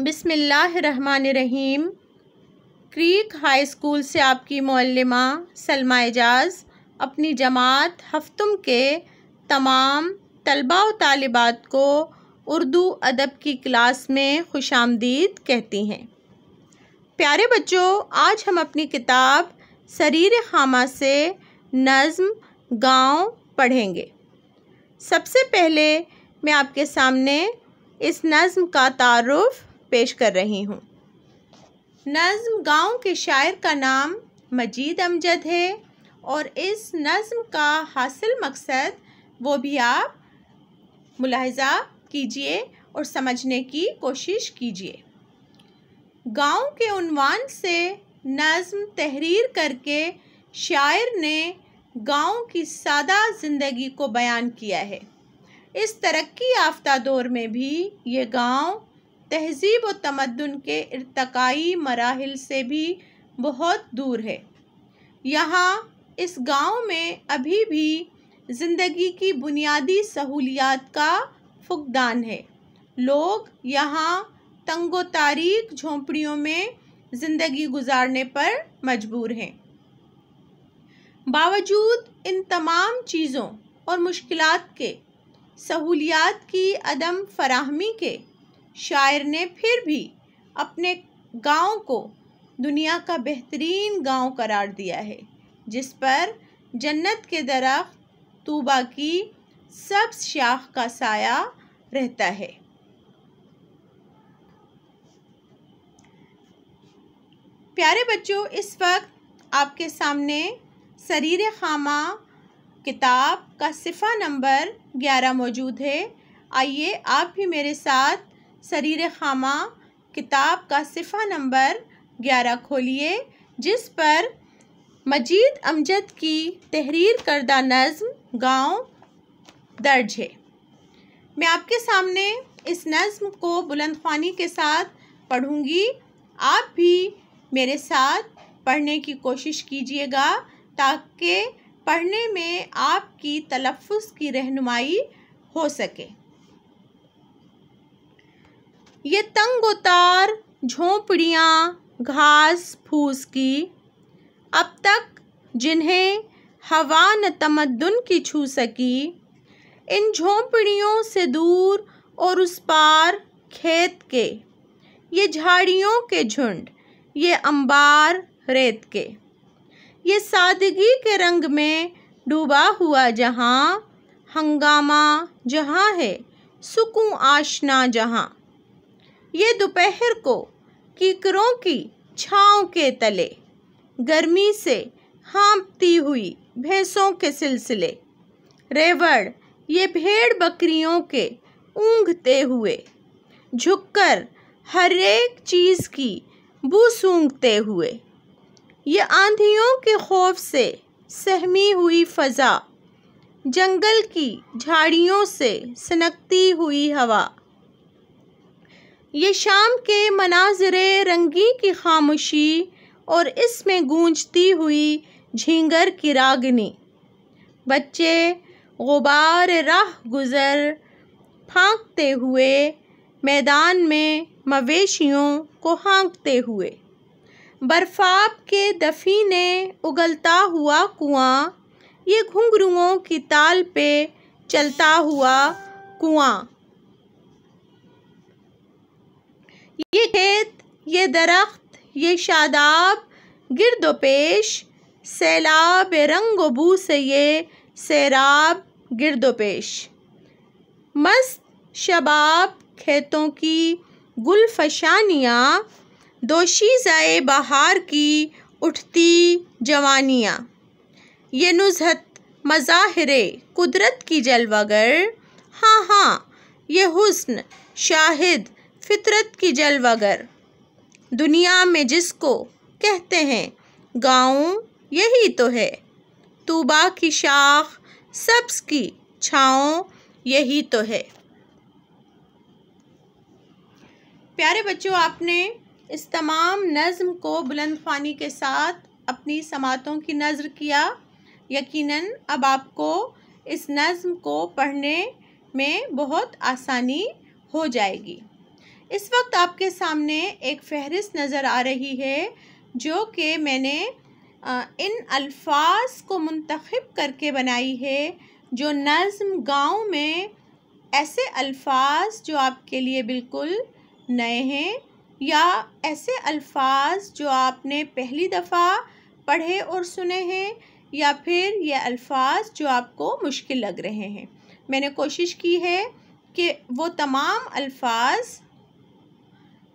बिसमीम creek high school से आपकी मौलमा सलमा एजाज अपनी जमात हफ्तम के तमाम तलबा व तालिबात को उर्दू अदब की क्लास में खुश आमदीद कहती हैं प्यारे बच्चों आज हम अपनी किताब शरीर खामा से नज़म गाँव पढ़ेंगे सबसे पहले मैं आपके सामने इस नज़म का तारफ़ पेश कर रही हूँ नज़म गांव के शायर का नाम मजीद अमजद है और इस नज़म का हासिल मकसद वो भी आप मुलाहजा कीजिए और समझने की कोशिश कीजिए गांव के उनवान से नज़म तहरीर करके शायर ने गांव की सादा ज़िंदगी को बयान किया है इस तरक्की याफ्ता दौर में भी ये गांव तहजीब व तमदन के इरतकई मराहल से भी बहुत दूर है यहाँ इस गांव में अभी भी ज़िंदगी की बुनियादी सहूलियात का फुकदान है लोग यहाँ तंगो तारीख झोंपड़ियों में ज़िंदगी गुजारने पर मजबूर हैं बावजूद इन तमाम चीज़ों और मुश्किलात के सहूलियात की अदम फराहमी के शायर ने फिर भी अपने गांव को दुनिया का बेहतरीन गांव करार दिया है जिस पर जन्नत के दरख्त तूबा की सब शाख का साया रहता है प्यारे बच्चों इस वक्त आपके सामने शरीर खामा किताब का सिफा नंबर ग्यारह मौजूद है आइए आप भी मेरे साथ शरीर खामा किताब का सिफा नंबर ग्यारह खोलिए जिस पर मजीद अमजद की तहरीर करदा नज़म गांव दर्ज है मैं आपके सामने इस नज़म को बुलंद ख्वानी के साथ पढ़ूंगी आप भी मेरे साथ पढ़ने की कोशिश कीजिएगा ताकि पढ़ने में आपकी तलफ़ की रहनुमाई हो सके ये उतार झोंपड़ियाँ घास फूस की अब तक जिन्हें हवा न तमद्दुन की छू सकी इन झोंपड़ियों से दूर और उस पार खेत के ये झाड़ियों के झुंड ये अंबार रेत के ये सादगी के रंग में डूबा हुआ जहाँ हंगामा जहाँ है सुकून आशना जहाँ ये दोपहर को कीकरों की छाँव के तले गर्मी से हाँपती हुई भैंसों के सिलसिले रेवड़ ये भेड़ बकरियों के ऊँगते हुए झुककर हर एक चीज़ की बू सूंघते हुए ये आंधियों के खौफ से सहमी हुई फ़ज़ा जंगल की झाड़ियों से सनकती हुई हवा ये शाम के मनाजर रंगी की खामोशी और इसमें गूंजती हुई झींगर की रागनी बच्चे गुबार राह गुज़र फाँकते हुए मैदान में मवेशियों को हाँकते हुए बर्फाब के दफ़ी ने उगलता हुआ कुआं ये घुंघरुओं की ताल पे चलता हुआ कुआं ये खेत ये दरख्त ये शादाब गिरदो पेश सैलाब रंग बू से ये सैराब गिरदो पेश मस्त शबाब खेतों की गुलफशानियाँ दोशीज़ाए बहार की उठती जवानियाँ ये नुजहत मज़ाहरे कुदरत की जलवागर हाँ हाँ ये हुस्न शाहिद फितरत की जलवागर दुनिया में जिसको कहते हैं गाँव यही तो है तूबा की शाख सब्स की छाँव यही तो है प्यारे बच्चों आपने इस तमाम नज़म को बुलंद फ़ानी के साथ अपनी समातों की नज़र किया यकीनन अब आपको इस नज़म को पढ़ने में बहुत आसानी हो जाएगी इस वक्त आपके सामने एक फहरिस्त नज़र आ रही है जो कि मैंने इन अल्फाज को मंतखब करके बनाई है जो नज़म गाँव में ऐसे अल्फाज जो आपके लिए बिल्कुल नए हैं या ऐसे अल्फाज जो आपने पहली दफ़ा पढ़े और सुने हैं या फिर ये अल्फाज जो आपको मुश्किल लग रहे हैं मैंने कोशिश की है कि वो तमाम अल्फाज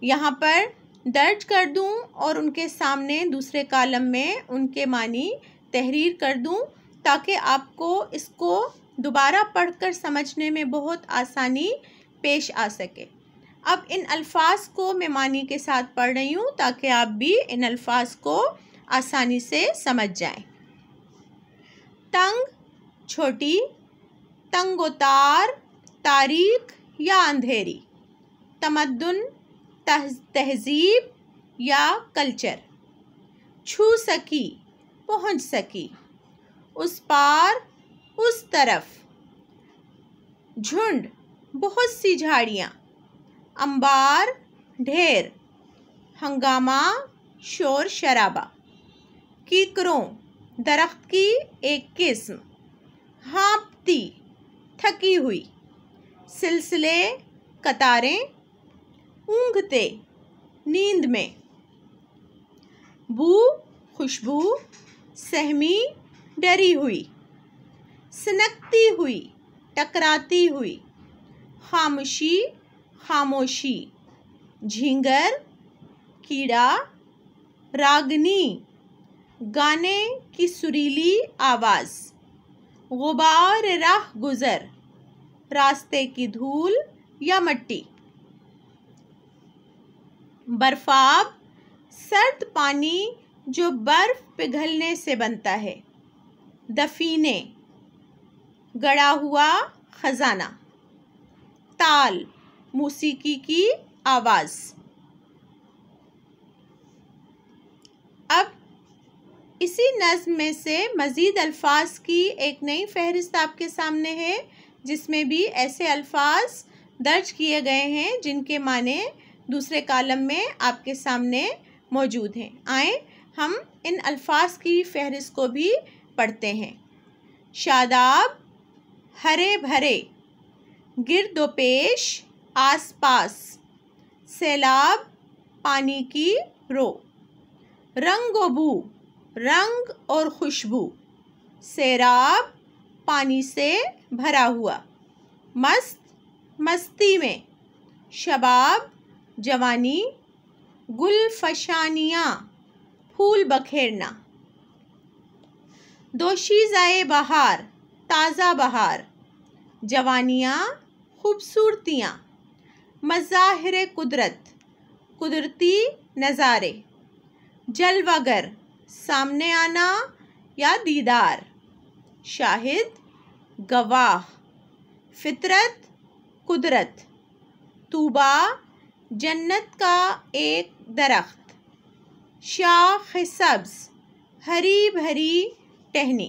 यहाँ पर दर्ज कर दूँ और उनके सामने दूसरे कॉलम में उनके मानी तहरीर कर दूँ ताकि आपको इसको दोबारा पढ़कर समझने में बहुत आसानी पेश आ सके अब इन अल्फाज को मैं मानी के साथ पढ़ रही हूँ ताकि आप भी इन अल्फाज को आसानी से समझ जाएं तंग छोटी तंगोतार तारीख या अंधेरी तमदन तहजीब या कल्चर छू सकी पहुंच सकी उस पार उस तरफ झुंड बहुत सी झाड़ियाँ अंबार ढेर हंगामा शोर शराबा कीकरों दरख्त की एक किस्म हाँपती थकी हुई सिलसिले कतारें ऊँगते नींद में बू खुशबू सहमी डरी हुई सनकती हुई टकराती हुई खामोशी खामोशी झींगर कीड़ा रागनी गाने की सुरीली आवाज़ गुबार राह गुज़र रास्ते की धूल या मट्टी बर्फाब सर्द पानी जो बर्फ़ पिघलने से बनता है दफीने गड़ा हुआ ख़जाना ताल मौसीकी की आवाज़ अब इसी नज़म में से मज़ीद अल्फाज की एक नई फहरिस्त आपके सामने है जिसमें भी ऐसे अल्फाज दर्ज किए गए हैं जिनके माने दूसरे कॉलम में आपके सामने मौजूद हैं आए हम इन अल्फाज की फहरिस्त को भी पढ़ते हैं शादाब हरे भरे गिरदोपेश आस पास सैलाब पानी की रो रंग बू रंग और खुशबू सैराब पानी से भरा हुआ मस्त मस्ती में शबाब जवानी गुलफशानियाँ फूल बखेरना जाए बहार ताज़ा बहार जवानियाँ खूबसूरतियाँ मज़ाहिर कुदरत कुदरती नज़ारे जलवागर सामने आना या दीदार शाहिद गवाह फितरत कुदरत तूबा जन्नत का एक दरख्त शाख सब्ज हरी भरी टहनी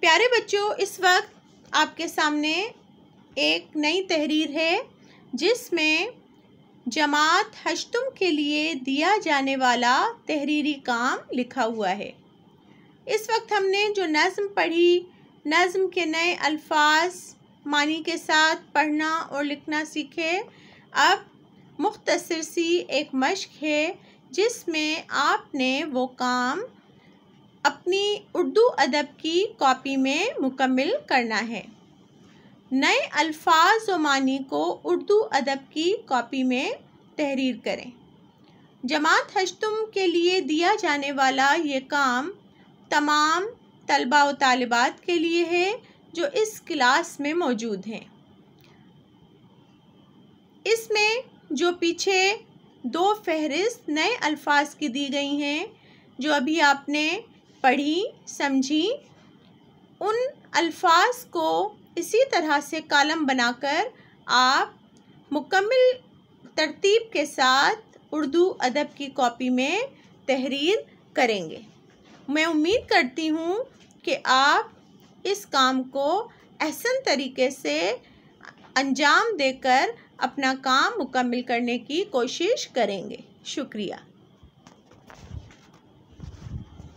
प्यारे बच्चों इस वक्त आपके सामने एक नई तहरीर है जिसमें जमात हशतुम के लिए दिया जाने वाला तहरीरी काम लिखा हुआ है इस वक्त हमने जो नज़म पढ़ी नज़म के नए अल्फाज मानी के साथ पढ़ना और लिखना सीखे अब मुख्तसर सी एक मश्क है जिसमें आपने वो काम अपनी उर्दू अदब की कॉपी में मुकम्मल करना है नए अल्फाज व मानी को उर्दू अदब की कॉपी में तहरीर करें जमात हजतुम के लिए दिया जाने वाला ये काम तमाम तलबा व तालबात के लिए है जो इस क्लास में मौजूद हैं इसमें जो पीछे दो फहरिस्त नए अल्फाज की दी गई हैं जो अभी आपने पढ़ी समझी उन अल्फाज को इसी तरह से कॉलम बनाकर आप मुकम्मल तरतीब के साथ उर्दू अदब की कॉपी में तहरीर करेंगे मैं उम्मीद करती हूँ कि आप इस काम को एहसन तरीके से अंजाम देकर अपना काम मुकम्मल करने की कोशिश करेंगे शुक्रिया